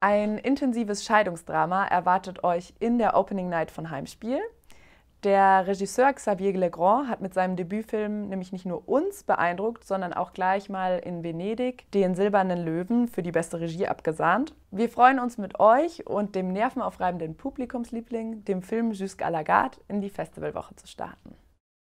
Ein intensives Scheidungsdrama erwartet euch in der Opening Night von Heimspiel. Der Regisseur Xavier Legrand hat mit seinem Debütfilm nämlich nicht nur uns beeindruckt, sondern auch gleich mal in Venedig den Silbernen Löwen für die beste Regie abgesahnt. Wir freuen uns mit euch und dem nervenaufreibenden Publikumsliebling, dem Film Jusqu'à la Garde, in die Festivalwoche zu starten.